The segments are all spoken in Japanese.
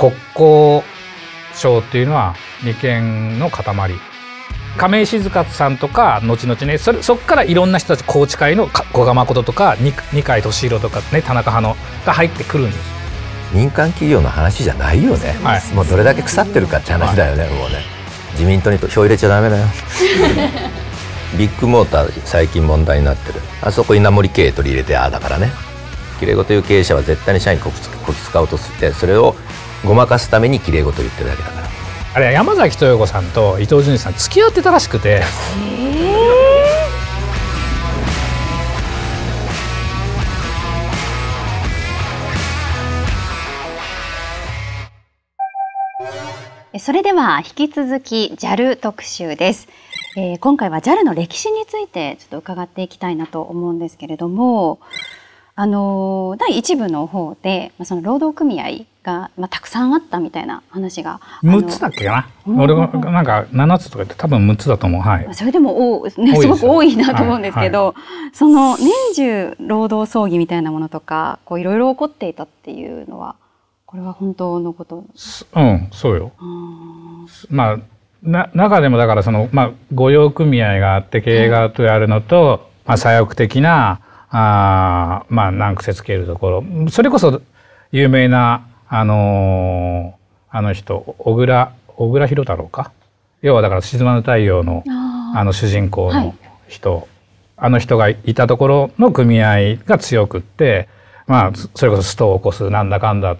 国交省っていうのは利権の塊亀井静香さんとか後々ねそれそっからいろんな人たち宏池会の古賀誠とか二階俊博とかね田中派のが入ってくるんです民間企業の話じゃないよね、はい、もうどれだけ腐ってるかって話だよね、はい、もうね自民党に票入れちゃダメだよ ビッグモーター最近問題になってるあそこ稲盛経営取り入れてああだからねきれいごとう経営者は絶対に社員こき使おうとしてそれをごまかすためにきれい事言ってるだけだからあれ山崎豊子さんと伊藤潤さん付き合ってたらしくて、えー、それでは引き続き JAL 特集です、えー、今回は JAL の歴史についてちょっと伺っていきたいなと思うんですけれどもあの第1部の方でその労働組合が、まあ、たくさんあったみたいな話が6つだっけかな俺がなんか7つとか言って多分6つだと思う、はい、それでもお、ね、すごく多いなと思うんですけど、はいはい、その年中労働争議みたいなものとかこういろいろ起こっていたっていうのはこれは本当のことうんそうよ。まあな中でもだからその、まあ、御用組合があって経営側とやるのと、まあ、左翼的なあまあ難癖つけるところそれこそ有名なあのー、あの人小倉小倉弘太郎か要はだから「静まぬ太陽の」あの主人公の人、はい、あの人がいたところの組合が強くって、まあ、それこそストを起こすなんだかんだ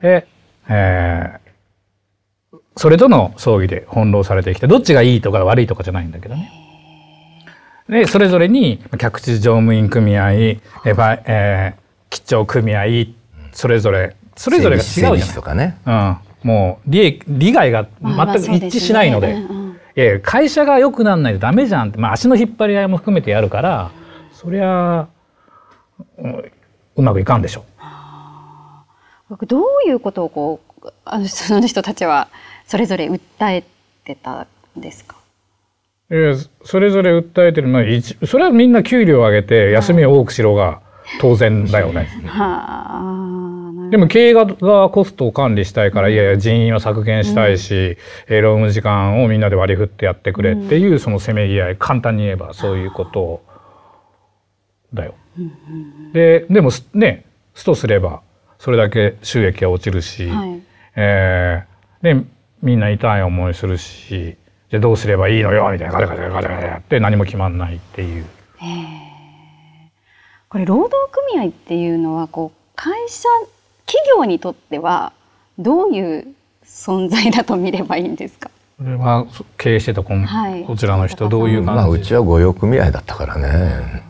で、えー、それとの葬儀で翻弄されてきてどっちがいいとか悪いとかじゃないんだけどね。でそれぞれに客地乗務員組合えー、え基調組合それぞれそれぞれが違うじゃないですかね、うん、もう利利害が全く一致しないのでまあいやいや会社が良くならないとダメじゃんって、まあ、足の引っ張り合いも含めてやるからそりゃうまくいかんでしょう。どういうことをこうあのその人たちはそれぞれ訴えてたんですかいやそれぞれ訴えてるのはそれはみんな給料を上げて休みを多くしろが当然だよね。はあでも経営がコストを管理したいから、うん、いやいや人員は削減したいし、うん、労務時間をみんなで割り振ってやってくれっていう、そのせめぎ合い、簡単に言えばそういうことだよ。で、でもね、すとすれば、それだけ収益が落ちるし、はい、えー、で、みんな痛い思いするし、じゃどうすればいいのよみたいなガチャガタガタガタって何も決まんないっていう。これ労働組合っていうのはこう会社企業にとってはどういう存在だと見ればいいんですかこれは経営してたこ,、はい、こちらの人どういうまあうちは御用組合だったからね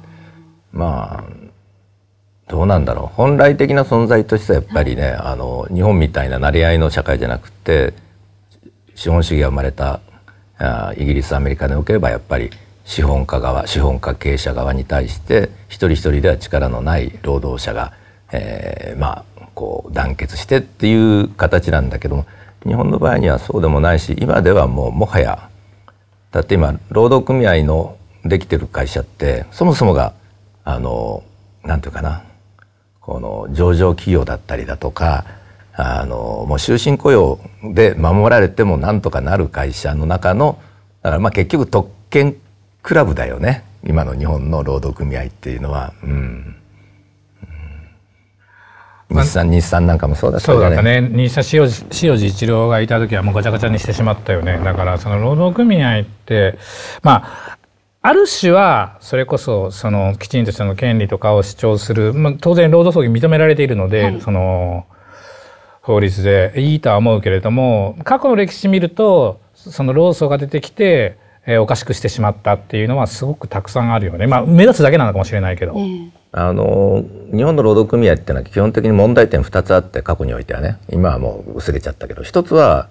まあどうなんだろう本来的な存在としてはやっぱりね、はい、あの日本みたいななり合いの社会じゃなくて資本主義が生まれたあイギリスアメリカにおければやっぱり資本家側資本家経営者側に対して一人一人では力のない労働者が、えー、まあこう団結してっていう形なんだけども日本の場合にはそうでもないし今ではもうもはやだって今労働組合のできてる会社ってそもそもがあの何て言うかなこの上場企業だったりだとかあのもう終身雇用で守られてもなんとかなる会社の中のだからまあ結局特権クラブだよね今の日本の労働組合っていうのは。うん日産日産なんかもそうだったねそうだったね日産塩塩路一郎がいた時はもうガチャガチャにしてしまったよねだからその労働組合ってまあある種はそれこそそのきちんとしたの権利とかを主張する、まあ、当然労働組合認められているので、はい、その法律でいいとは思うけれども過去の歴史見るとその労組が出てきて、えおかしくしてしまったっていうのはすごくたくさんあるよねまあ目立つだけなのかもしれないけど。えーあの日本の労働組合っていうのは基本的に問題点2つあって過去においてはね今はもう薄れちゃったけど一つは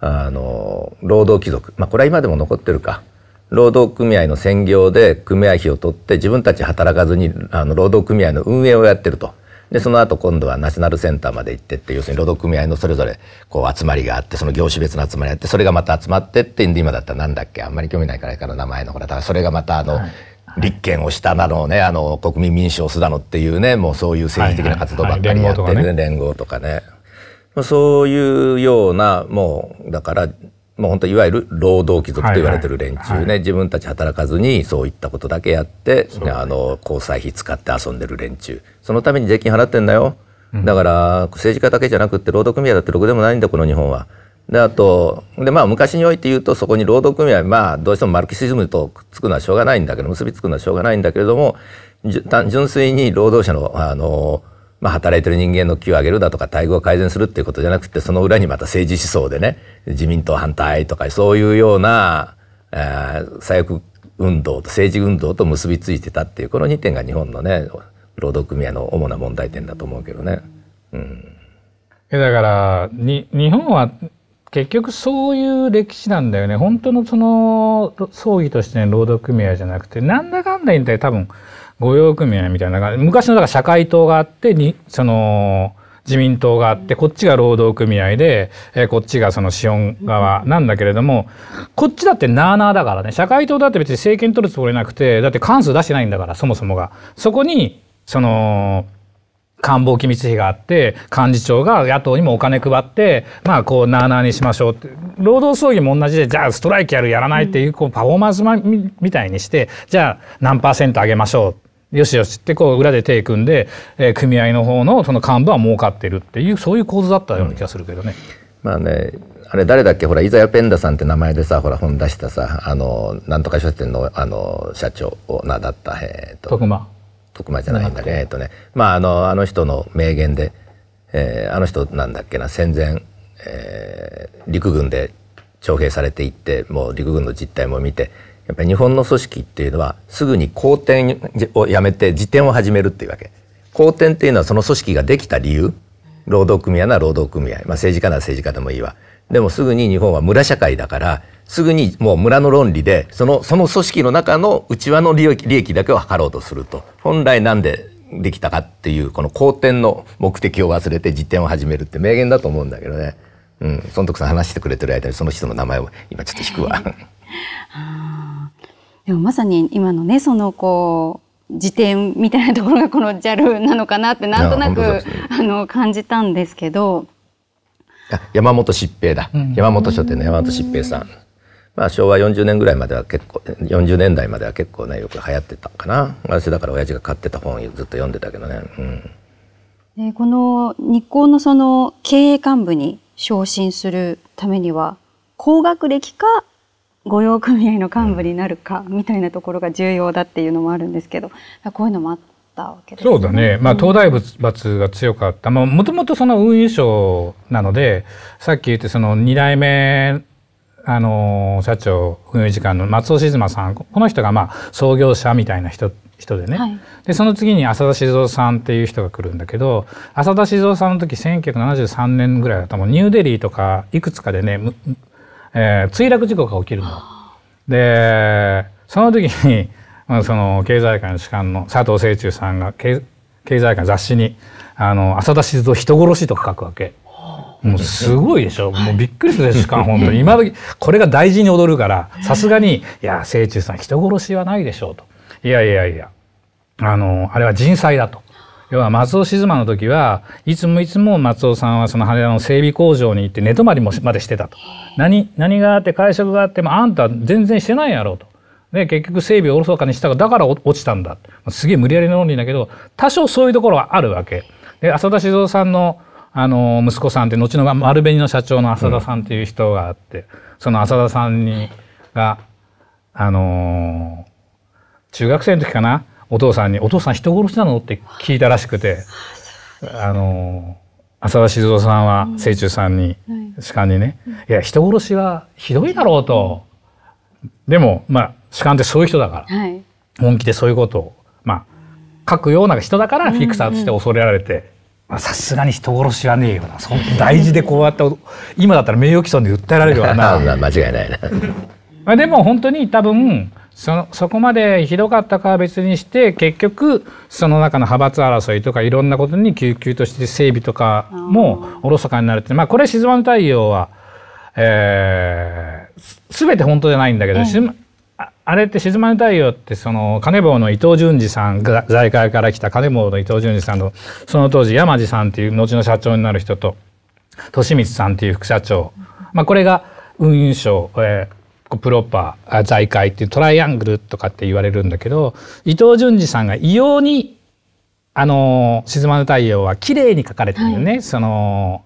あの労働貴族、まあ、これは今でも残ってるか労働組合の専業で組合費を取って自分たち働かずにあの労働組合の運営をやってると。でその後今度はナショナルセンターまで行ってって要するに労働組合のそれぞれこう集まりがあってその業種別の集まりがあってそれがまた集まってってんで今だったらなんだっけあんまり興味ないからから名前のほらだからそれがまたあの、はい、立憲をしただのねあの国民民主をすだのっていうねもうそういう政治的な活動ばっかりやってるね、連合とかねそういうようなもうだからもう本当いわゆる労働貴族と言われてる連中ね、はいはい、自分たち働かずにそういったことだけやって、ね、あの交際費使って遊んでる連中そのために税金払ってんだよ、うん、だから政治家だけじゃなくて労働組合だってろくでもないんだこの日本はであとで、まあ、昔において言うとそこに労働組合、まあ、どうしてもマルキシズムとくっつくのはしょうがないんだけど結びつくのはしょうがないんだけれども純粋に労働者のあの、まあ、働いてる人間の気を上げるだとか待遇を改善するっていうことじゃなくてその裏にまた政治思想でね自民党反対とかそういうような、えー、左翼運動と政治運動と結びついてたっていうこの2点が日本のね労働組合の主な問題点だと思うけどね。うん、だからに日本は結局そういう歴史なんだよね。本当のその、葬儀としての労働組合じゃなくて、なんだかんだ言って多分、御用組合みたいな、昔のだから社会党があって、に、その、自民党があって、こっちが労働組合で、えこっちがその資本側なんだけれども、こっちだってなーなーだからね。社会党だって別に政権取るつもりなくて、だって関数出してないんだから、そもそもが。そこに、その、官房機密費があって幹事長が野党にもお金配ってまあこうなあなあにしましょうって労働争議も同じでじゃあストライキやるやらないっていうこうパフォーマンスみたいにしてじゃあ何パーセント上げましょうよしよしってこう裏で手組んで、えー、組合の方のその幹部は儲かってるっていうそういう構図だったような気がするけどね。うん、まあねあれ誰だっけほら、イザヤペンダさんって名前でさ、ほら、本出したさ、あの、なんとか書店の、あの、社長な、だった、えっ、と。徳間。徳間じゃないんだけど、えっとね、まあ、あの、あの人の名言で、えー、あの人なんだっけな、戦前、えー、陸軍で徴兵されていって、もう陸軍の実態も見て、やっぱり日本の組織っていうのは、すぐに公転をやめて、自典を始めるっていうわけ。公転っていうのはその組織ができた理由。労働組合なら労働組合。まあ政治家なら政治家でもいいわ。でもすぐに日本は村社会だから、すぐにもう村の論理でそのその組織の中の内輪の利益利益だけを図ろうとすると本来なんでできたかっていうこの好転の目的を忘れて実験を始めるって名言だと思うんだけどね、うん、孫徳さん話してくれてる間にその人の名前を今ちょっと引くわ。でもまさに今のねそのこう辞典みたいなところがこの JAL なのかなってなんとなく、あの感じたんですけど山本疾平だ、山本書店の山本疾平さんまあ、昭和40年ぐらいまでは結構40年代までは結構ねよく流行ってたかな私だから親父が買ってた本ずっと読んでたけどね、うん、この日光のその経営幹部に昇進するためには高学歴か御用組合の幹部になるかみたいなところが重要だっていうのもあるんですけど、うん、こういうのもあったわけですね。そうだね、まあ、東大閥が強かったもともとその運輸省なのでさっき言ってその2代目あの社長運営時間の松尾静馬さんこの人がまあ創業者みたいな人人でね、はい、でその次に浅田静雄さんっていう人が来るんだけど浅田静雄さんの時1973年ぐらいだともうニューデリーとかいくつかでね、えー、墜落事故が起きるの。でその時に、その経済界の主観の佐藤清中さんが経済界の雑誌にあの浅田静雄人殺しとか書くわけ。もうすごいでしょ、もうびっくりするしか本当に 今時これが大事に踊るからさすがに「いや聖中さん人殺しはないでしょう」と「いやいやいやあのあれは人災だ」と。要は松尾静馬の時はいつもいつも松尾さんはその羽田の整備工場に行って寝泊まりもまでしてたと何何があって会食があってもあんた全然してないやろうとで結局整備をおろそかにしたらだから落ちたんだすげえ無理やりの論理だけど多少そういうところはあるわけで浅田静雄さんのあの息子さんって後の丸紅の社長の浅田さんっていう人があって、その浅田さんにがあの中学生の時かなお父さんに「お父さん人殺しなの?」って聞いたらしくて、あの浅田静雄さんは清中さんに、主観にね「いや人殺しはひどいだろう」と。でもまあ主観ってそういう人だから、本気でそういうことをまあ書くような人だからフィクサーとして恐れられてさすがに人殺しはねえよなそ大事でこうやって今だったら名誉毀損で訴えられるわな 間違いないな でも本当に多分そのそこまでひどかったかは別にして結局その中の派閥争いとかいろんなことに救急として整備とかもおろそかになるってまあこれ静まの太陽は、えー、全て本当じゃないんだけど、うんあれって静まり太陽ってその金棒の伊藤淳二さんが財界から来た金棒の伊藤淳二さんのその当時山地さんっていう後の社長になる人と利光さんっていう副社長、まあ、これが運輸省、えー、プロパー財界っていうトライアングルとかって言われるんだけど伊藤淳二さんが異様にあの「静まる太陽」は綺麗に書かれてるよね。はい、その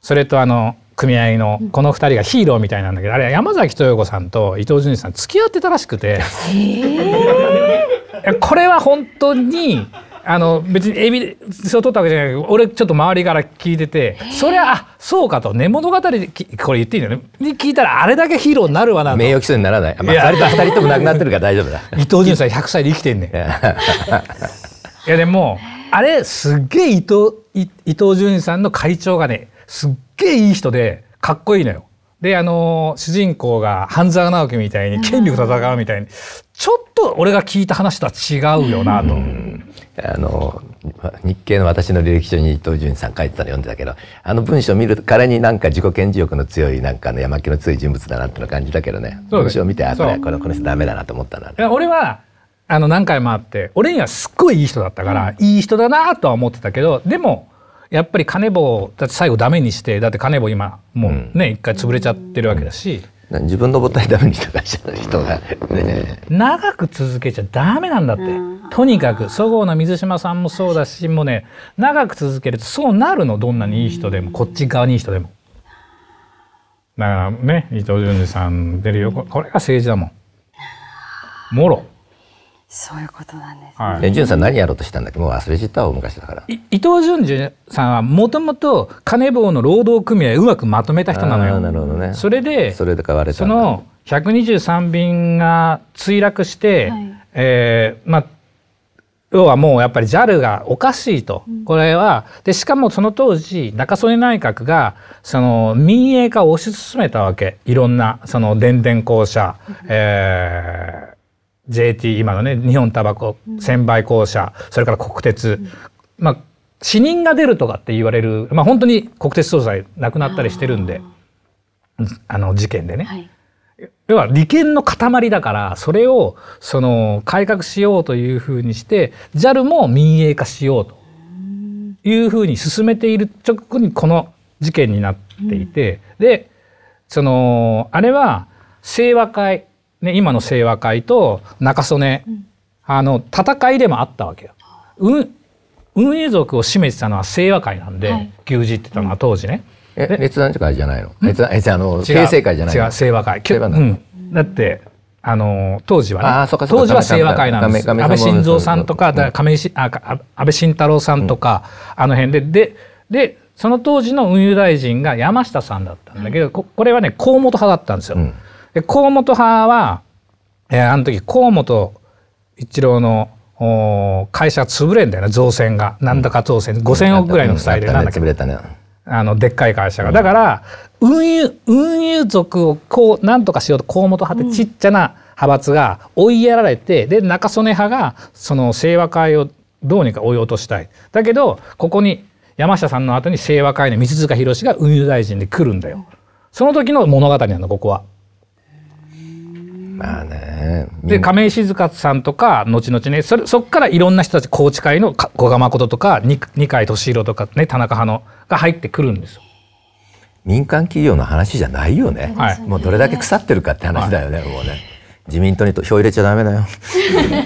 それとあの組合のこの2人がヒーローみたいなんだけどあれ山崎豊子さんと伊藤潤二さん付き合ってたらしくて、えー、これは本当にあの別にエビそう取ったわけじゃないけど俺ちょっと周りから聞いててそりゃあそうかと根物語でこれ言っていいよねに聞いたらあれだけヒーローになるわな名誉毀損にならない、まあ、い2人と二人ともなくなってるから大丈夫だ伊藤潤さん100歳で生きてんねん。いやでもあれすっげえ伊藤伊藤潤二さんの会長がねすっげえいい人でかっこいいのよ。であの主人公が半沢直樹みたいに権力戦うみたいにちょっと俺が聞いた話とは違うよなと。あの日経の私の履歴書に伊藤潤さん書いてたの読んでたけどあの文章を見るからになんか自己顕示欲の強いなんかの山気の強い人物だなっての感じだけどね文章を見てあこれこのこの人ダメだなと思ったな、俺はあの何回もあって俺にはすっごいいい人だったから、うん、いい人だなとは思ってたけどでもやっぱり金棒だって最後ダメにしてだって金棒今もうね一、回潰れちゃってるわけだし、自分の母体ダメにした人が、ね、長く続けちゃダメなんだって、とにかくそごうの水島さんもそうだしもうね長く続けるとそうなるのどんなにいい人でも、こっち側にいい人でもだからね伊藤潤二さん出るよこれが政治だもんもろそういうことなんですね、ねはい、さん何やろうとしたんだっけもう忘れちゃった昔だから伊藤潤さんはもともと金棒の労働組合うまくまとめた人なのよなるほど、ね、それでそれで買われたその123便が墜落して、はい、えー、まあ要はもうやっぱり JAL がおかしいと、うん、これはでしかもその当時中曽根内閣がその民営化を推し進めたわけいろんなその電電公社、うん、えー、JT 今のね日本タバコ専売公社それから国鉄、まあ死人が出るとかって言われる、まあ、本当に国鉄総裁亡くなったりしてるんであの事件でね、はい、要は利権の塊だからそれをその改革しようというふうにして JAL も民営化しようというふうに進めている直後にこの事件になっていて、うん、でそのあれは清和会ね、今の清和会と中曽根、うん、あの戦いでもあったわけよ。うん運営族を占めてたのは清和会なんで、はい、牛耳ってたのは当時ね。え越団会じゃないの？越団えあの平成会じゃないの？違う清和会。清和うん、だってあの当時はね、当時は清和会なんです。安倍晋三さんとか、だ亀石あ安倍晋太郎さんとか、うん、あの辺でででその当時の運輸大臣が山下さんだったんだけど、ここれはね河本派だったんですよ。で河本派は、えー、あの時河本一郎の会社潰れんだよね造船がなんだか造船、うん、5,000億ぐらいの負債でなんだっけ、あのでっかい会社が、だから運輸運輸族をこうなんとかしようと河本派ってちっちゃな派閥が追いやられて、で中曽根派がその清和会をどうにか追い落としたい。だけどここに山下さんの後に清和会の三塚弘が運輸大臣で来るんだよ。その時の物語なのここは。まあね。で、亀井静香さんとか、後々ね、それ、そっからいろんな人たち、宏池会の古賀誠とか、二階俊博とかね、田中派の、が入ってくるんですよ。民間企業の話じゃないよね。はい、もうどれだけ腐ってるかって話だよね、はい、もうね。自民党にと票入れちゃダメだよ。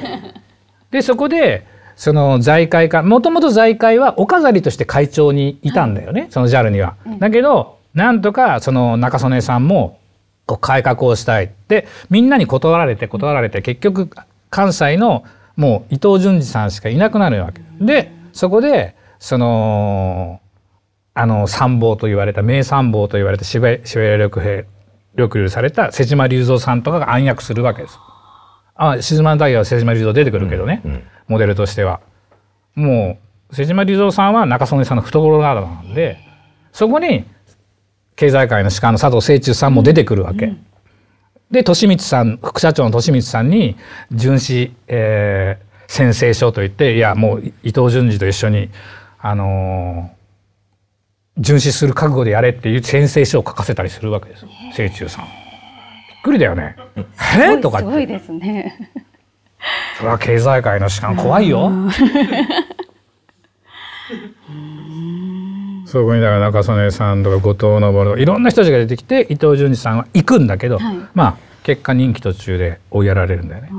で、そこで、その財界か、もともと財界はお飾りとして会長にいたんだよね、はい、その JAL には。だけど、なんとかその中曽根さんもこう改革をしたい。で、みんなに断られて断られて、結局関西のもう伊藤淳二さんしかいなくなるわけ。で、そこで、その、あの、参謀と言われた、名参謀と言われた渋谷緑兵、緑流された瀬島隆三さんとかが暗躍するわけです。あ、静まの太陽は瀬島隆三出てくるけどね、うんうん、モデルとしては。もう、瀬島隆三さんは中曽根さんの懐の中なんで、そこに経済界の主官の佐藤清中さんも出てくるわけ。うんうん、で利光さん副社長の利光さんに巡視、えー、宣誓書と言っていやもう伊藤淳二と一緒にあのー、巡視する覚悟でやれっていう宣誓書を書かせたりするわけです清中さん。びっくりだよね。えとかすごいですね。それは経済界の主観怖いよ。そこにだから中曽根さんとか後藤昇とかいろんな人たちが出てきて伊藤潤二さんは行くんだけど、はい、まあ結果任期途中で追いやられるんだよね。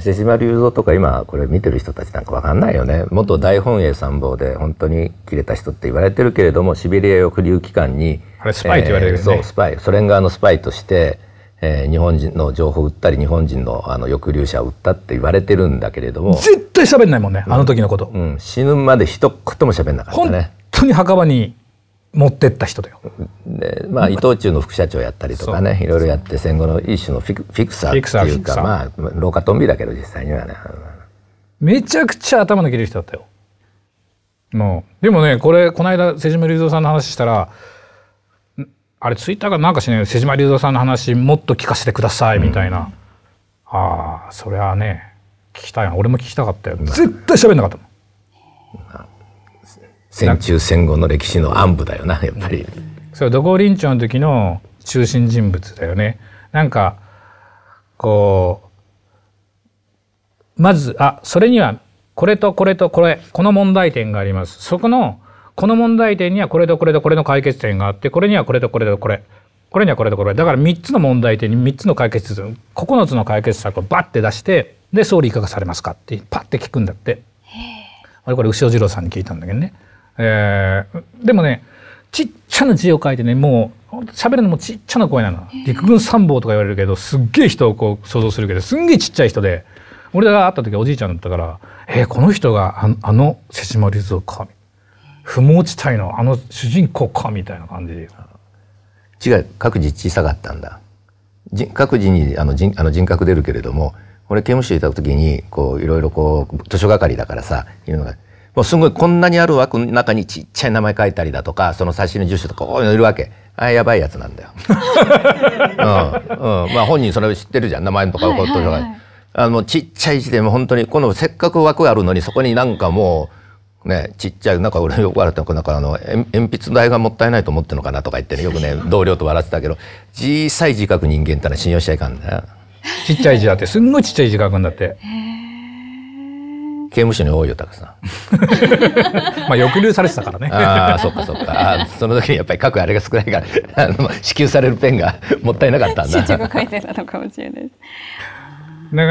瀬島隆三とか今これ見てる人たちなんか分かんないよね元大本営参謀で本当に切れた人って言われてるけれどもシベリア抑留期間にあれスパイと言われるよね、えー、そうスパイソ連側のスパイとして、えー、日本人の情報を売ったり日本人のあの抑留者を売ったって言われてるんだけれども絶対喋んないもんねあの時のこと、うん、うん、死ぬまで一言も喋んなかったね当に墓場に持ってった人だよ。でまあ伊藤忠の副社長やったりとかねいろいろやって戦後の一種のフィクフィクサーっていうかまあ廊下トンビだけど実際にはね。めちゃくちゃ頭の切れる人だったよ。もうでもねこれこの間瀬島隆三さんの話したらあれツイッターがなんかしない瀬島隆三さんの話もっと聞かせてくださいみたいな、うん、ああそりゃね聞きたいな俺も聞きたかったよ絶対喋んなかったもん。うん戦中戦後の歴史の暗部だよなやっぱり。そう、土豪臨長の時の中心人物だよね。なんか、こう、まず、あ、それには、これとこれとこれ、この問題点があります。そこの、この問題点にはこれとこれとこれの解決点があって、これにはこれとこれとこれ、これにはこれとこれ。だから3つの問題点に3つの解決策、9つの解決策をバッて出して、で、総理いかがされますかって、パッて聞くんだって。れこれ、牛尾次郎さんに聞いたんだけどね。えー、でもねちっちゃな字を書いてねもう喋るのもちっちゃな声なの陸軍参謀とか言われるけどすっげえ人をこう想像するけどすんげえちっちゃい人で俺が会った時おじいちゃんだったから「えー、この人がああの瀬島隆三か」不毛地帯のあの主人公かみたいな感じで違う、各自小さかったんだ各自にあの人あの人格出るけれども俺刑務所いた時にこういろいろこう図書係だからさいうのがもうすごいこんなにある枠の中にちっちゃい名前書いたりだとかその冊子の住所とかこういうのいるわけあやばいやつなんだよ、うんうん、まあ本人それを知ってるじゃん名前とかこうとか、あのちっちゃい字でも本当にこのせっかく枠あるのにそこになんかもう。ね、ちっちゃいなんか俺よく笑ったのなんかあの鉛筆代がもったいないと思ってるのかなとか言ってねよくね同僚と笑ってたけど小さい字書く人間ってのは信用しちゃいかんだよ。ちっちゃい字だってすんごいちっちゃい字書くんだって。刑務所に多いよ、たくさん。まあ、抑留されてたからね。ああ、そっかそっか。その時にやっぱり書くあれが少ないから、あの支給されるペンがもったいなかったんだ。だか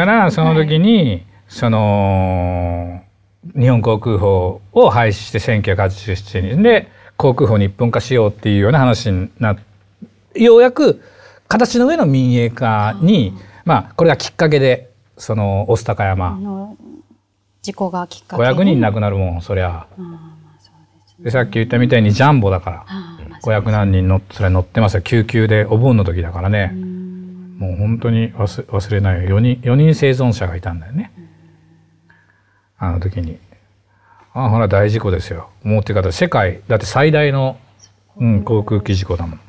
ら、その時に、はい、その、日本航空法を廃止して1987年で、航空法に一本化しようっていうような話になっようやく形の上の民営化に、まあ、これがきっかけで、その御巣鷹山事故がきっかけ500人亡くなるもんそりゃ、で、さっき言ったみたいにジャンボだから、500何人のそれ乗ってますよ救急でお盆の時だからね、もう本当に忘れないよ4人 ,4 人生存者がいたんだよね、あの時にああほら大事故ですよもうって方世界だって最大の、うん、航空機事故だもん、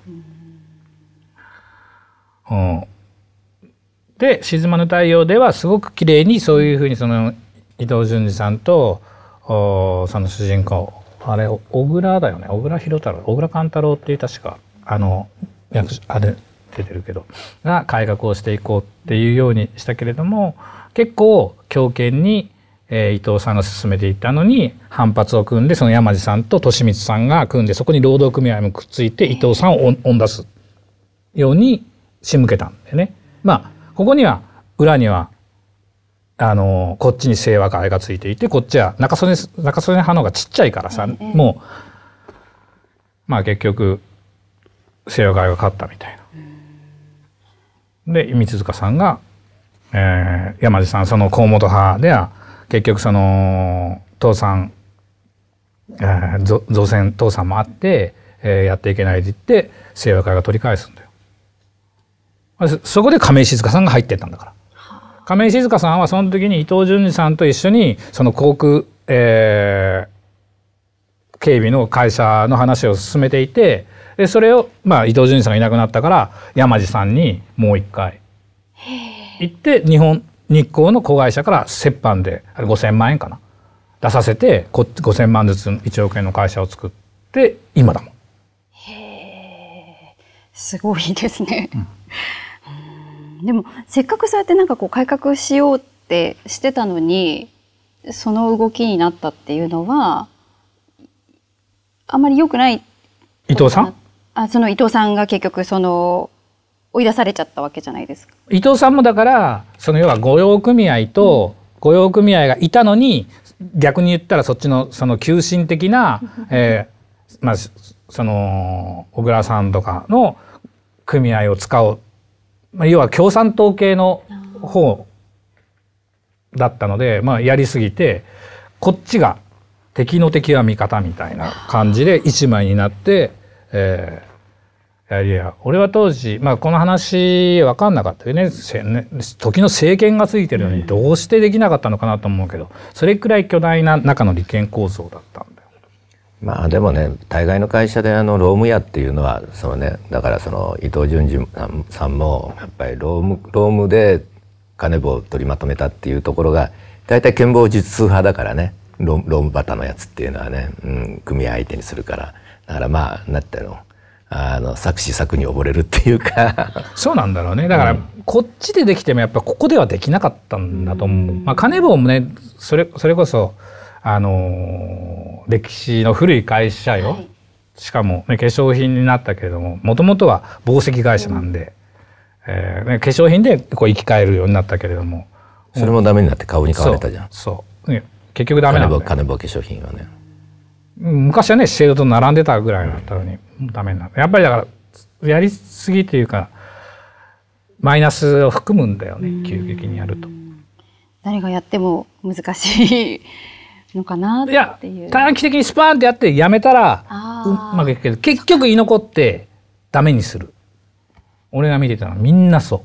うん、で「沈まぬ太陽」ではすごく綺麗にそういうふうにその伊藤潤二さんとその主人公あれ小倉だよね小倉博太郎小倉寛太郎っていう確かあの役あれ出てるけどが改革をしていこうっていうようにしたけれども結構強権に、えー、伊藤さんが進めていったのに反発を組んでその山路さんと利光さんが組んでそこに労働組合もくっついて伊藤さんを追い出すように仕向けたんでね。まあここには裏にはあのこっちに清和会がついていてこっちは中曽根中曽根派の方がちっちゃいからさ、ええ、もうまあ結局清和会が勝ったみたいな。で三塚さんが、えー、山地さんその河本派では結局その倒産、えー、造船倒産もあって、えー、やっていけないって言って清和会が取り返すんだよ。そこで亀井静香さんが入ってったんだから。亀井静香さんはその時に伊藤淳二さんと一緒にその航空、えー、警備の会社の話を進めていてでそれを、まあ、伊藤淳二さんがいなくなったから山路さんにもう一回行って日本日光の子会社から折半で5,000万円かな出させて5,000万ずつ1億円の会社を作って今だもん。へえすごいですね。うんでもせっかくそうやってなんかこう改革しようってしてたのにその動きになったっていうのはあまり良くない伊藤さんあその伊藤さんが結局その追い出されちゃったわけじゃないですか伊藤さんもだからその要は御用組合と御用組合がいたのに、逆に言ったらそっちのその求心的な、えー、まあその小倉さんとかの組合を使おうまあ、要は共産党系の方だったので、まあ、やりすぎてこっちが敵の敵は味方みたいな感じで一枚になって、えー、いやいや俺は当時、まあ、この話分かんなかったよね時の政権がついてるのにどうしてできなかったのかなと思うけどそれくらい巨大な中の利権構造だった。まあでもね大概の会社であの労務屋っていうのはそのねだからその伊藤潤二さんもやっぱり労務労務で金棒を取りまとめたっていうところが大体剣忘術派だからね労務バタのやつっていうのはね、うん、組合相手にするからだからまあなってのあの作詞作に溺れるっていうか そうなんだろうねだから、こっちでできてもやっぱここではできなかったんだと思う、うん、まあ金棒もねそれそれこそあの歴史の古い会社よ、はい、しかも、ね、化粧品になったけれどももともとは紡績会社なんで、うん、えー、ね、化粧品でこう生き返るようになったけれどもそれもダメになって顔に買われたじゃんそうね、結局ダメなんだよ金棒化粧品はね昔はねシェードと並んでたぐらいだったのに、うん、ダメになったやっぱりだからやりすぎというかマイナスを含むんだよね急激にやると。何がやっても難しいのかなっていう。いや短期的にスパーンってやってやめたらうまくいくけど結局居残ってダメにする。俺が見てたのはみんなそ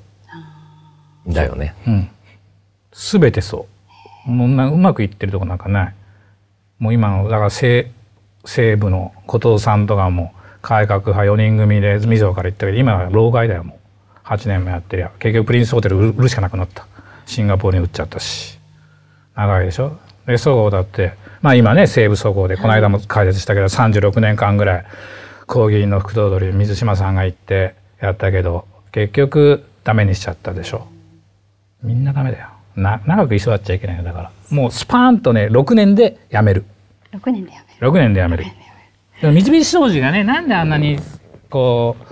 う。だよね。うん。すべてそう。もうなうまくいってるとこなんかない。もう今のだから西西部の後藤さんとかも改革派4人組でみぞから言ったけど今は老害だよもう8年もやってりゃ結局プリンスホテル売るしかなくなったシンガポールに売っちゃったし長いでしょそ総合だって、まあ今ね、西武総合で、この間も解説したけど、36年間ぐらい、公議員の副頭取、水島さんが行ってやったけど、結局、ダメにしちゃったでしょ。みんなダメだよ。な、長く居座っちゃいけないよ。だから、もうスパーンとね、6年で辞める。6年で辞める。6年で辞める。でも三菱商事がね、なんであんなに、こう、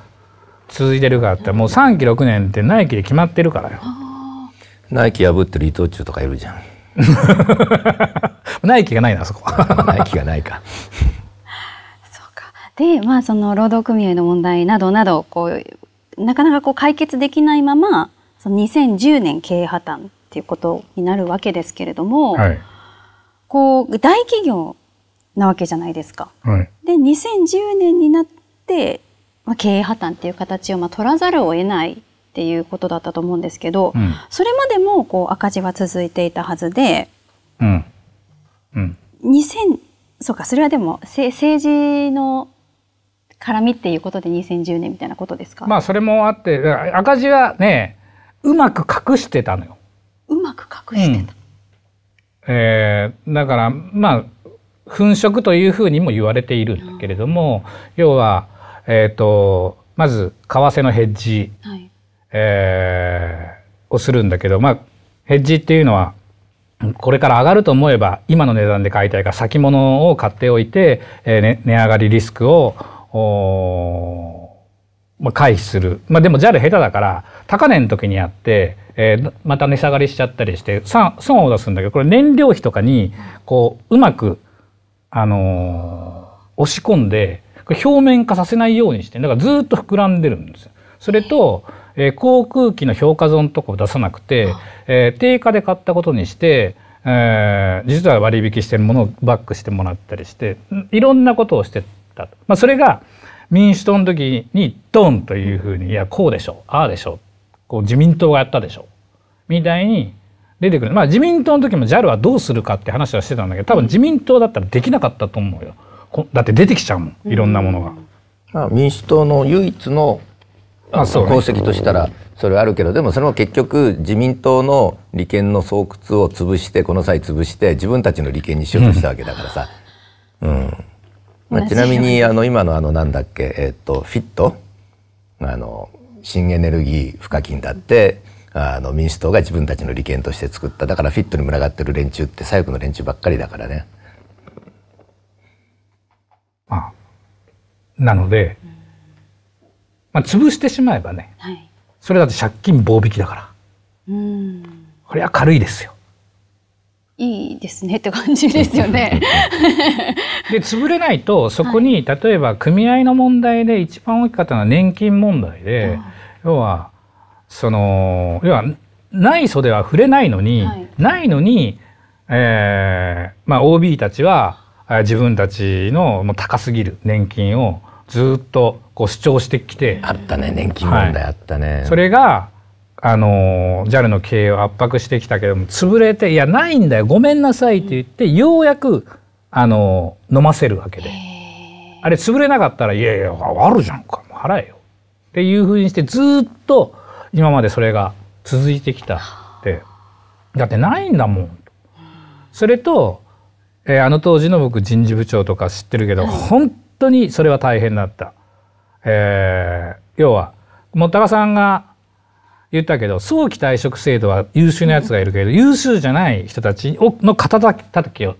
続いてるかって、もう3期6年って内期で決まってるからよ。内期破ってる伊藤忠とかいるじゃん。ない気がないなそこない気がないか。そうか。でまあその労働組合の問題などなどこうなかなかこう解決できないままその2010年経営破綻っていうことになるわけですけれども、はい、こう大企業なわけじゃないですか。はい、で2010年になって、まあ、経営破綻っていう形をまあ取らざるを得ないっていうことだったと思うんですけど、うん、それまでもこう赤字は続いていたはずで、うんうん、2000そうかそれはでも政治の絡みっていうことで2010年みたいなことですかまあそれもあって赤字はねうまく隠してたのよ。うまく隠してた、うん、えー、だからまあ粉飾というふうにも言われているんだけれども、うん、要は、えーと、まず為替のヘッジ、はいえー、をするんだけど、まあ、ヘッジっていうのは、これから上がると思えば、今の値段で買いたいか先物を買っておいて、えーね、値上がりリスクを、まあ、回避する。まあ、でも JAL 下手だから、高値の時にやって、えー、また値下がりしちゃったりして、損を出すんだけど、これ燃料費とかに、こう、うまく、あのー、押し込んで、表面化させないようにして、だからずっと膨らんでるんですよ。それと、えー、航空機の評価損とかを出さなくて、えー、定価で買ったことにして、えー、実は割引してるものをバックしてもらったりしていろんなことをしてたと。まあ、それが民主党の時にドンというふうにいやこうでしょうああでしょうこう自民党がやったでしょうみたいに出てくる、まあ、自民党の時も JAL はどうするかって話はしてたんだけど多分自民党だったらできなかったと思うよだって出てきちゃうもんいろんなものが。うん、民主党の唯一のあそう、ね、功績としたらそれはあるけどでもそれも結局自民党の利権の巣窟を潰してこの際潰して自分たちの利権にしようとしたわけだからさ、うんまあ、ちなみにあの今のあのなんだっけ、えー、っとフィットあの新エネルギー賦課金だってあの民主党が自分たちの利権として作っただからフィットに群がってる連中って左翼の連中ばっかりだからね。あなので、うんまあ、潰してしまえばね、はい、それだって借金棒引きだから。うん。これは軽いですよ。いいですねって感じですよね。で潰れないとそこに、はい、例えば組合の問題で一番大きかったのは年金問題で、要はその要はない袖は触れないのに、はい、ないのに、えーまあ、OB たちは自分たちのもう高すぎる年金をずっとこう主張してきてあったね年金問題あったね、はい、それがあの JAL の経営を圧迫してきたけども潰れて「いやないんだよごめんなさい」って言ってようやくあの飲ませるわけであれ潰れなかったら「いやいやあるじゃんか払えよ」っていうふうにしてずっと今までそれが続いてきたってだってないんだもんそれと、えー、あの当時の僕人事部長とか知ってるけど、本当にそれは大変だった。えー、要は、もたかさんが言ったけど、早期退職制度は優秀なやつがいるけど、優秀じゃない人たちの肩叩きを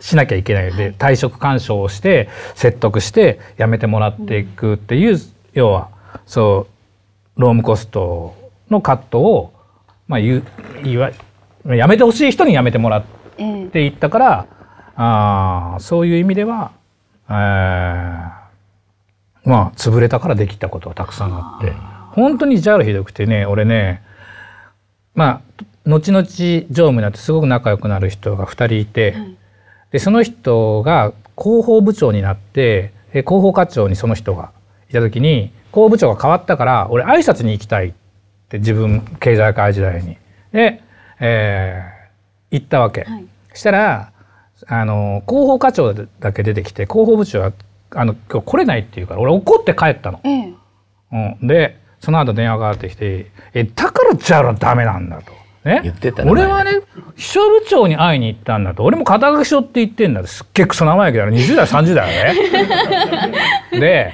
しなきゃいけないので、退職干渉をして、説得して、辞めてもらっていくっていう、要は、そう、労務コストのカットを、まあ、言いわ、辞めてほしい人に辞めてもらっていったから、えあそういう意味では、えー、まあ、潰れたからできたことがたくさんあって、本当に JAL ひどくてね、俺ね、まあ、後々常務になってすごく仲良くなる人が2人いて、はい、で、その人が広報部長になって、広報課長にその人がいた時に、広報部長が変わったから、俺挨拶に行きたいって自分、経済界時代に。で、えー、行ったわけ。はい、したら、あの広報課長だけ出てきて広報部長はあの今日来れないって言うから俺怒って帰ったの。ええ、うん、でその後電話がかかってきて「えだからじゃあダメなんだ」と。ね、言ってた俺はね秘書部長に会いに行ったんだと俺も肩書書って言ってんだすっげえクソ生意気だろ20代30代だね。で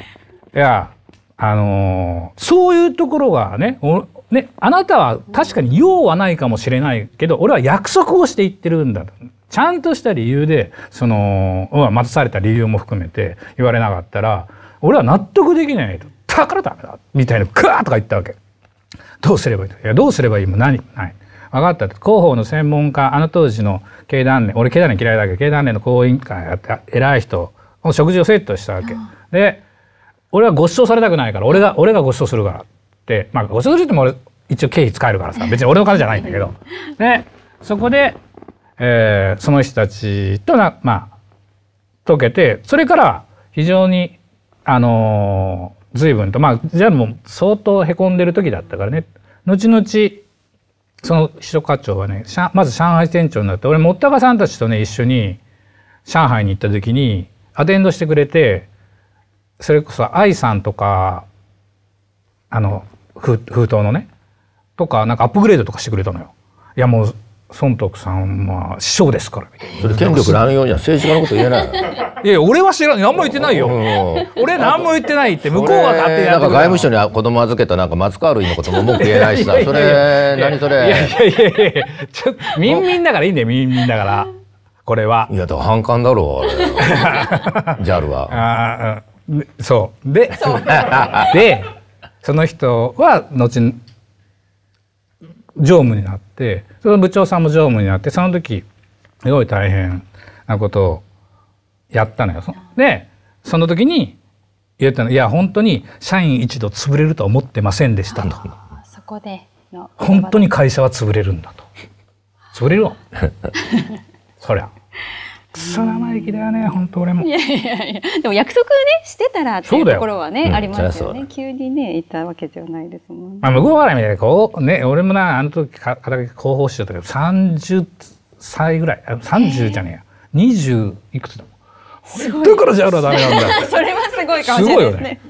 いやあのー、そういうところがねおねあなたは確かに用はないかもしれないけど俺は約束をして言ってるんだと。ちゃんとした理由でその待たされた理由も含めて言われなかったら俺は納得できないとだからダメだみたいなワーとか言ったわけどうすればいいいやどうすればいいも何ない分かった広報の専門家あの当時の経団連俺経団連嫌いだけど経団連の後委員会やって、偉い人の食事をセットしたわけで俺はご馳走されたくないから俺が俺がご馳走するからってまあご馳走するっても俺一応経費使えるからさ別に俺の金じゃないんだけど でそこでえー、その人たちとな、まあ、溶けてそれから非常にあのー、随分とまあジャンも相当へこんでる時だったからね後々その秘書課長はねまず上海店長になって俺もったかさんたちとね一緒に上海に行った時にアテンドしてくれてそれこそ愛さんとかあの封筒のねとかなんかアップグレードとかしてくれたのよ。いやもう孫徳さんは師匠ですからみたいな。それ権力乱用じゃ政治家のこと言えない。いや俺は知らん何も言ってないよ。俺何も言ってないって向こうは勝手になんか外務省に子供預けたなんか松川るいのことも文句言えないしさ。それ何それ。いやいやいやちょっとみんみんだからいいんだよみんみんだから。これは。いやだから反感だろうあれ。ジャルは。ああ、そうで でその人は後常務になってその部長さんも常務になってその時すごい大変なことをやったのよ。でその時に言ったの「いや本当に社員一度潰れるとは思ってませんでした」と。そこで本当に会社は潰れるんだと。潰れるわ。そりゃ。くそ生意気だよね本当俺もいやいやいやでも約束ねしてたらっていうところはね、ありますよね急にねいたわけじゃないですもんね、まあ、向こうからみたいにこうね俺もなあの時肩書広報誌だったけど30歳ぐらい30じゃねえや20いくつだもんだからジャウラダメなんだ それはすごいかもしれないで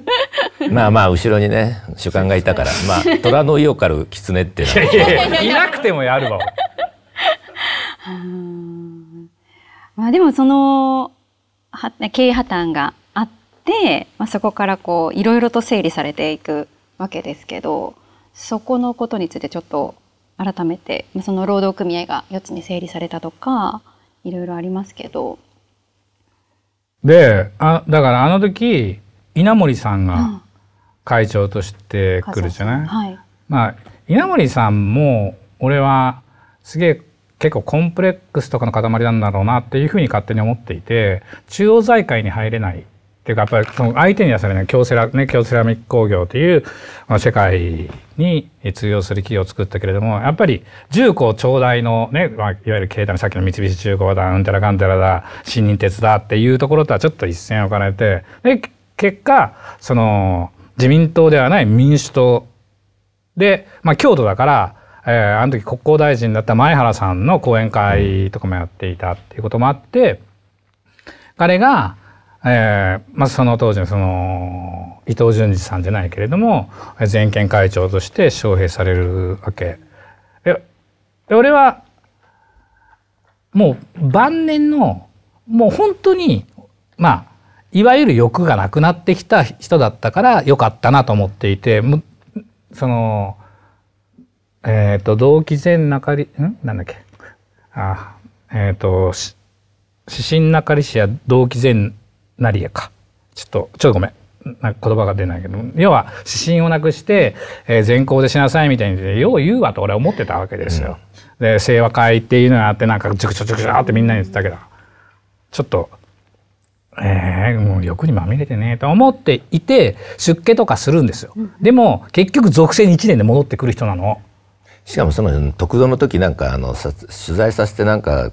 すね まあまあ後ろにね主観がいたからまあ虎のよかる狐っていうのはいやいやいなくてもやるわうん まあ、でもその経営破綻があって、まあ、そこからこういろいろと整理されていくわけですけどそこのことについてちょっと改めて、まあ、その労働組合が4つに整理されたとかいろいろありますけど。であだからあの時稲森さんが会長として来るじゃない、うんはい、まあ、稲森さんも俺はすげえ結構コンプレックスとかの塊なんだろうなっていうふうに勝手に思っていて中央財界に入れないっていうかやっぱりその相手に出されない京セラね京セラミック工業という世界に通用する企業を作ったけれどもやっぱり重工長大のね、まあ、いわゆる経団さっきの三菱重工だうんテらかんテらだ新日鉄だっていうところとはちょっと一線を置かれてで結果その自民党ではない民主党で、まあ、京都だからえー、あの時国交大臣だった前原さんの講演会とかもやっていたっていうこともあって、彼が、えー、まずその当時のその伊藤潤二さんじゃないけれども全権会長として招聘されるわけ。で俺はもう晩年のもう本当にまあいわゆる欲がなくなってきた人だったから良かったなと思っていてそのえっ、ー、と、同期前中り、んなんだっけ。あ、えっ、ー、と、指針中りしや同期前り也か。ちょっと、ちょっとごめん。なんか言葉が出ないけど、要は指針をなくして、えー、善行でしなさいみたいに、よう言うわと俺は思ってたわけですよ。うん、で、清和会っていうのがあって、なんか、ちょくちょくちょくちょってみんなに言ってたけど、ちょっと、えー、もう欲にまみれてねと思っていて出家とかするんですよ、でも結局属性に1年で戻ってくる人なのしかもその特造の時なんかあの取材させてなんか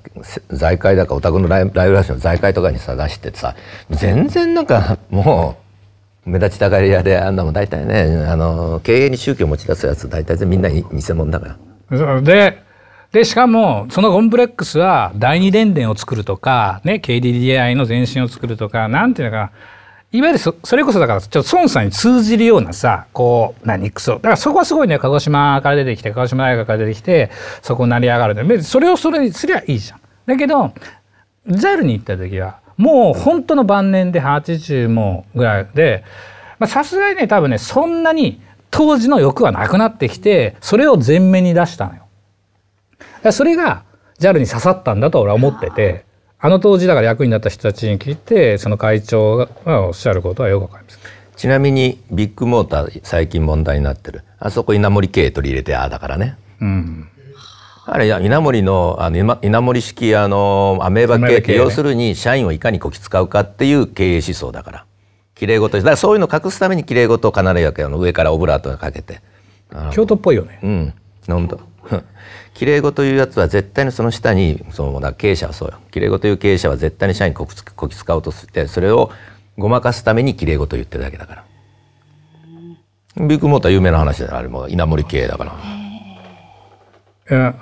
財界だかお宅のライブライブの財界とかにさ出してさ全然なんかもう目立ちたがり屋であんなもん大体ねあの経営に宗教を持ち出すやつ大体みんな偽物だから。ででしかもそのコンプレックスは第二電電を作るとか、ね、KDDI の前身を作るとかなんていうのかいわゆるそれこそだからちょっと孫さんに通じるようなさこう何クソだからそこはすごいね鹿児島から出てきて鹿児島大学から出てきてそこ成り上がるでそれをそれにすりゃいいじゃん。だけど JAL に行った時はもう本当の晩年で80もぐらいでさすがにね多分ねそんなに当時の欲はなくなってきてそれを前面に出したのよ。それが JAL に刺さったんだと俺は思ってて。あの当時だから役になった人たちに聞いてその会長がおっしゃることはよくわかりますちなみにビッグモーター最近問題になってるあそこ稲盛経営取り入れてああだからね、うん、あれ稲盛のあの稲盛式あのアメーバ経って要するに社員をいかにこき使うかっていう経営思想だからきれいごとだからそういうの隠すためにきれいごとを必ず上からオブラートにかけて京都っぽいよねうんなんだきれいというやつは絶対にその下にそのだ経営者はそうよ綺麗事という経営者は絶対に社員こきこき使おうとしてそれをごまかすためにきれい語言ってるだけだから、うん、ビッグモーター有名な話だよあれも稲盛経営だから。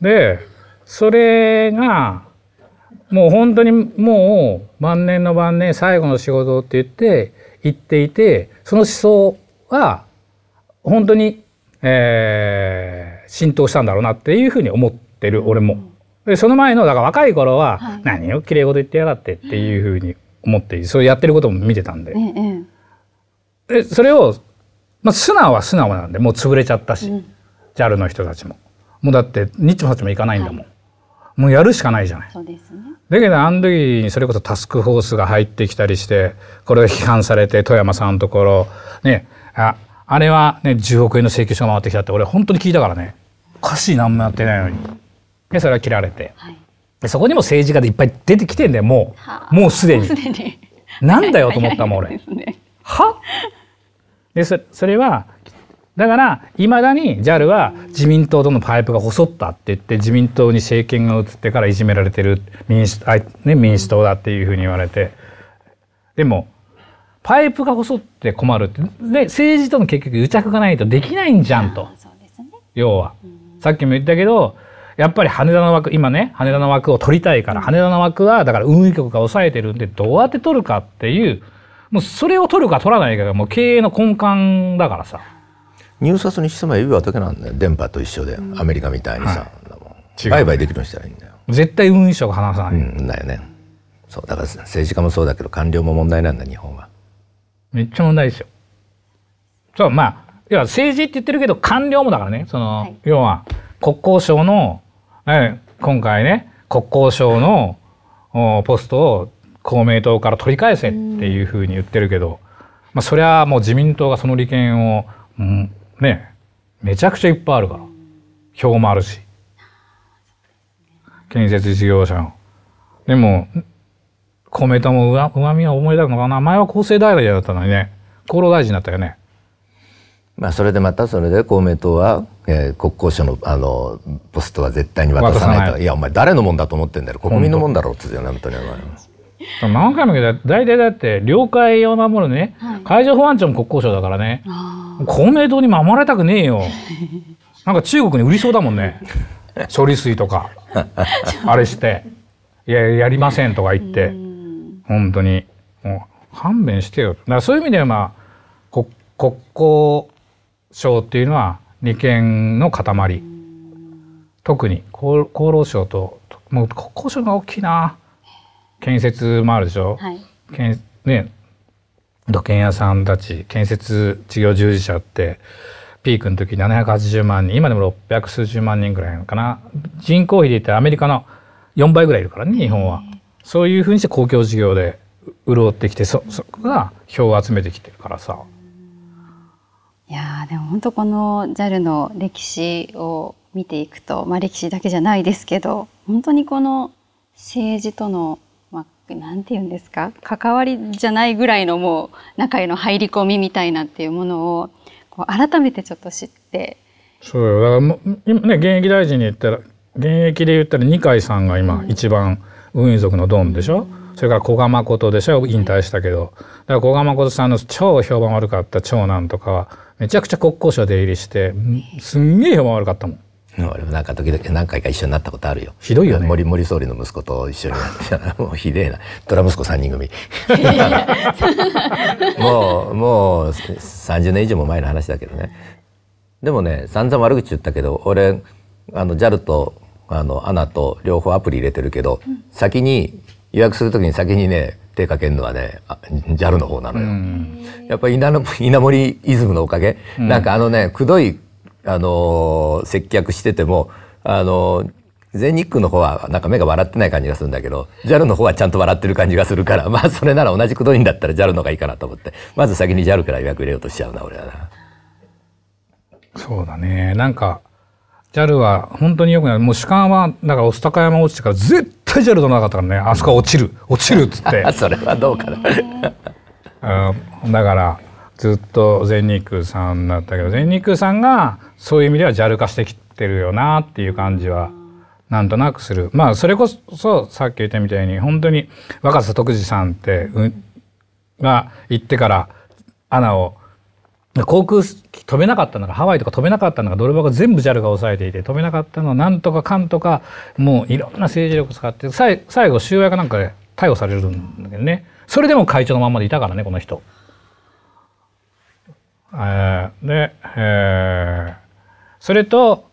でそれがもう本当にもう晩年の晩年最後の仕事って言って言っていてその思想は本当に、えー、浸透したんだろうなっていうふうに思ってる、俺も。でその前のだから若い頃は、何い、何よ綺麗事言ってやがってっていうふうに思ってそうやってることも見てたんでえでそれを、まあ、素直は素直なんでもう潰れちゃったし、JAL の人たちももうだってニッチもサちも行かないんだもん、もうやるしかないじゃない。だけどあの時にそれこそタスクフォースが入ってきたりしてこれを批判されて富山さんのところねああれはね10億円の請求書が回ってきたって俺本当に聞いたからねおかしい何もやってないのにでそれは切られて、はい、でそこにも政治家でいっぱい出てきてんだよもう、もうすでになんだよと思ったもん俺、ね、はでそそれはだからいまだに JAL は自民党とのパイプが細ったって言って自民党に政権が移ってからいじめられてる民主,、ね、民主党だっていうふうに言われてでもパイプが細って困るってで政治との結局癒着がないとできないんじゃんと、ね、要は、さっきも言ったけどやっぱり羽田の枠今ね羽田の枠を取りたいから、うん、羽田の枠はだから運輸局が抑えてるんでどうやって取るかっていうもうそれを取るか取らないかがもう経営の根幹だからさ入札にしても、指はだけなんだよ電波と一緒で、アメリカみたいにさ、はい、売買できるようにしたらいいんだよ絶対運輸省が話さない、うん、だよねそうだから政治家もそうだけど官僚も問題なんだ日本はめっちゃ問題ですよ。そうまあ要は政治って言ってるけど官僚もだからねその、はい、要は国交省の、え今回ね国交省のポストを公明党から取り返せっていうふうに言ってるけど、まあ、そりゃもう自民党がその利権を、うん、ねめちゃくちゃいっぱいあるから票もあるし建設事業者の。でも明党もうまみを思い出すのかな前は厚生大臣だったのにね厚労大臣だったよね。まあ、それでまたそれで公明党は、えー、国交省のあのポストは絶対に渡さないといやお前誰のもんだと思ってんだろ国民のもんだろうって本当に何回も言うけど大体だって領海を守るね、はい、海上保安庁も国交省だからね公明党に守られたくねえよなんか中国に売りそうだもんね 処理水とかあれしていややりませんとか言って。本当に。もう勘弁してよ。だからそういう意味では、まあ、国国交省っていうのは利権の塊。特に厚労省と、もう国交省が大きいな。建設もあるでしょ。はい、けんね、土建屋さんたち、建設事業従事者って、ピークの時780万人、今でも600数十万人ぐらいなのかな。人口比で言ったらアメリカの4倍ぐらいいるからね、日本は。そういうふうにして公共事業で潤ってきてそそこが票を集めてきてるからさ。いやでも本当この JAL の歴史を見ていくと、まあ、歴史だけじゃないですけど本当にこの政治との、まあ、なんて言うんですか関わりじゃないぐらいのもう中への入り込みみたいなっていうものをこう改めてちょっと知ってそうよだからも今ね現役大臣に言ったら現役で言ったら二階さんが今一番、うん運輸族のドンでしょ、それから古賀誠でしょ引退したけどだから古賀誠さんの超評判悪かった長男とかはめちゃくちゃ国交省出入りしてすんげえ評判悪かったもん。俺もなんか時々何回か一緒になったことあるよ。ひどいよね。森森総理の息子と一緒になって、もうひでえな。虎息子三人組。もう、もう30年以上も前の話だけどね。でもね、散々悪口言ったけど、俺、あの、JAL とあのアナと両方アプリ入れてるけど、うん、先に予約するときに先にね手かけるのはね JAL の方なのよ。やっぱり稲稲森イズムのおかげ、うん、なんかあのねくどい、あのー、接客してても、あのー、全日空の方はなんか目が笑ってない感じがするんだけど JAL の方はちゃんと笑ってる感じがするから まあそれなら同じくどいんだったら JAL の方がいいかなと思ってまず先に JAL から予約入れようとしちゃうな俺はな。そうだねなんか JAL は本当によくないもう主観はだから御巣鷹山落ちてから絶対 JAL となかったからねあそこは落ちる落ちるっつって それはどうかな、う ん、だからずっと全日空さんだったけど全日空さんがそういう意味では JAL 化してきてるよなっていう感じはなんとなくするまあそれこそさっき言ったみたいに本当に若狭徳次さんって、うん、が行ってからアナを航空飛べなかったのがハワイとか飛べなかったのがドル箱全部 JAL が抑えていて飛べなかったのはなんとかかんとかもういろんな政治力使って最後収賄かなんかで逮捕されるんだけどねそれでも会長のままでいたからねこの人。えー、で、えー、それと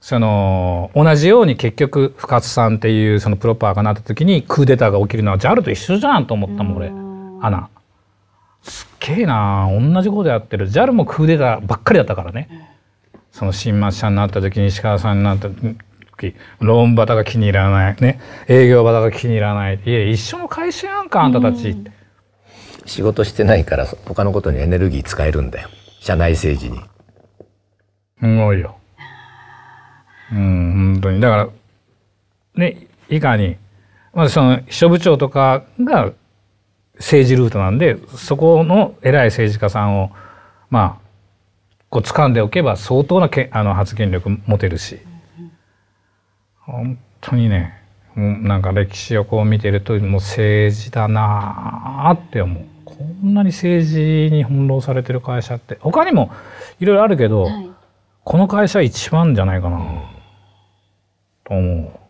その同じように結局深津さんっていうそのプロパーがなった時にクーデターが起きるのは JAL と一緒じゃんと思ったもん俺アナ。すっげえな同じことやってる JAL もクーデターばっかりだったからねその新町社になった時に石川さんになった時ローンバタが気に入らないね営業バタが気に入らないいや一緒の会社やんかあんたたち仕事してないから他のことにエネルギー使えるんだよ社内政治にすごいようん本当にだからねいかにまずその秘書部長とかが政治ルートなんでそこの偉い政治家さんをまあこう掴んでおけば相当なけあの発言力持てるし本当にねなんか歴史をこう見てるともう政治だなあって思うこんなに政治に翻弄されてる会社って他にもいろいろあるけど、はい、この会社一番じゃないかなと思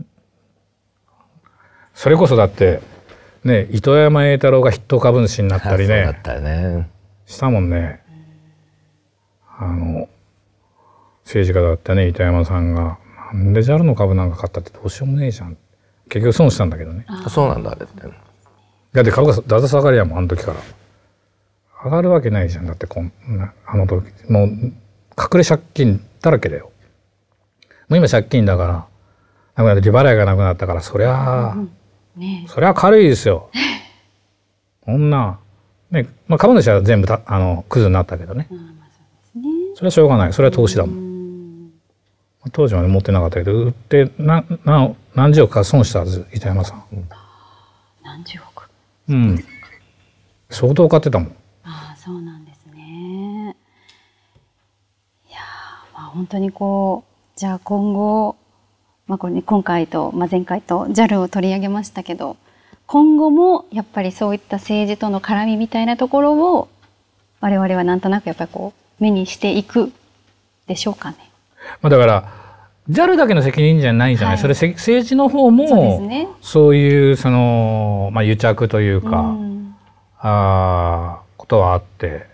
う。それこそだってね、糸山栄太郎が筆頭株主になったりね。たねしたもんね。あの、政治家だったね、糸山さんが。なんで JAL の株なんか買ったってどうしようもねえじゃん。結局損したんだけどね。あそうなんだ、あれって。だって株がだだ下がりやもん、あの時から。上がるわけないじゃん。だってこんな、あの時。もう、隠れ借金だらけだよ。もう今借金だから、なって利払いがなくなったから、そりゃあ、うんね、それは軽いですよ。こんな。ね、まあ株主は全部たあのクズになったけどね。それはしょうがない。それは投資だもん。ん当時は持ってなかったけど、売ってなな何十億か損したはず、板山さん。ん、何十億うん。相当買ってたもん。ああ、そうなんですね。いやまあ本当にこう、じゃあ今後、まあこれね、今回と、まあ、前回と JAL を取り上げましたけど今後もやっぱりそういった政治との絡みみたいなところを我々はなんとなくやっぱりこう目にしていくでしょうかね。まあ、だから JAL だけの責任じゃないじゃない、はい、それ政治の方もそう,、ね、そういうその、まあ、癒着というか、うん、あことはあって、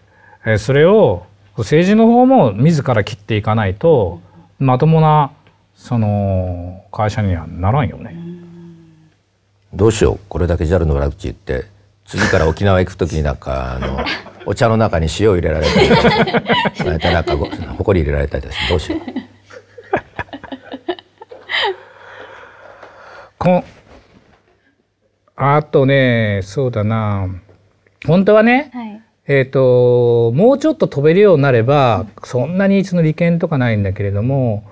えそれを政治の方も自ら切っていかないと、まともなその会社にはならんよね。どうしようこれだけ JAL の裏口行って次から沖縄行く時になんかあの お茶の中に塩入れられたりなんかほこり入れられたりしてどうしよう。こあとねそうだな本当はね、はい、えーと、ともうちょっと飛べるようになればそんなにその利権とかないんだけれども。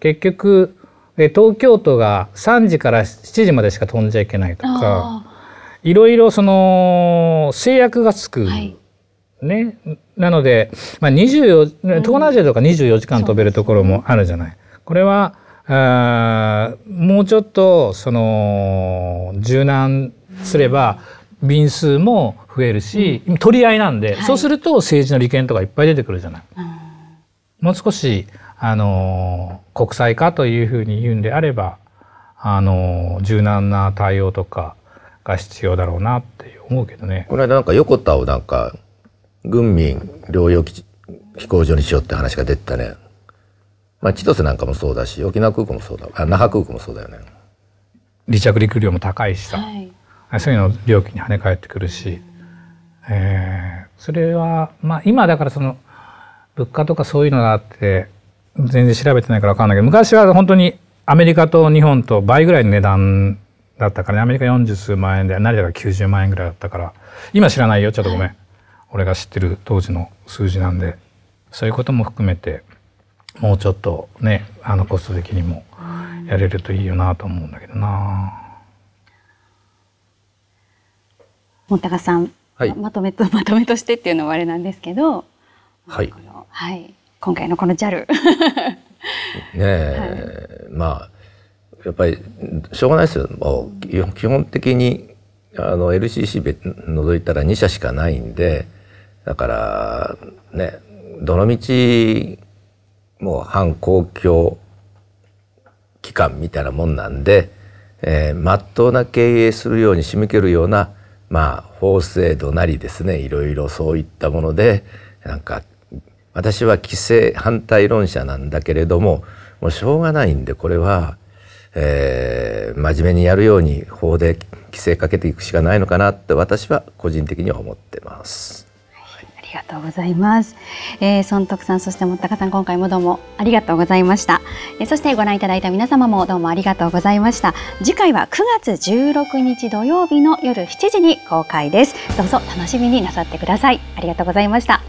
結局東京都が3時から7時までしか飛んじゃいけないとかいろいろその制約がつく、はい、ねなので、まあ24、東南アジアとか24時間飛べるところもあるじゃない。これはあもうちょっとその柔軟すれば便数も増えるし、うん、取り合いなんで、はい、そうすると政治の利権とかいっぱい出てくるじゃない。うん、もう少しあの国際化というふうに言うんであればあの柔軟な対応とかが必要だろうなって思うけどね。この間なんか横田をなんか軍民療養飛行場にしようって話が出てたね。まあ、千歳なんかもそうだし沖縄空港もそうだあ那覇空港もそうだよね。離着陸量も高いしさ、はい、そういうの料金に跳ね返ってくるし、えー、それは、まあ、今だからその物価とかそういうのがあって全然調べてないから分かんないけど昔は本当にアメリカと日本と倍ぐらいの値段だったからねアメリカ40数万円で成田が90万円ぐらいだったから今知らないよちょっとごめん、はい、俺が知ってる当時の数字なんでそういうことも含めてもうちょっとねあのコスト的にもやれるといいよなと思うんだけどな。本高さん、はい、まとめと まとめとしてっていうのはあれなんですけど、はい、はい、今回のこの JAL ねえ、はい、まあやっぱりしょうがないですよ、う基本的にあの LCC 除いたら2社しかないんでだからねどのみちもう反公共機関みたいなもんなんでえー、真っ当な経営するように仕向けるようなまあ法制度なりですねいろいろそういったものでなんか私は規制反対論者なんだけれどももうしょうがないんでこれは、えー、真面目にやるように法で規制かけていくしかないのかなって私は個人的には思ってます。はい、ありがとうございます。えー、孫徳さん、そしてもったかさん、今回もどうもありがとうございました。えー、そしてご覧いただいた皆様もどうもありがとうございました。次回は9月16日土曜日の夜7時に公開です。どうぞ楽しみになさってください。ありがとうございました。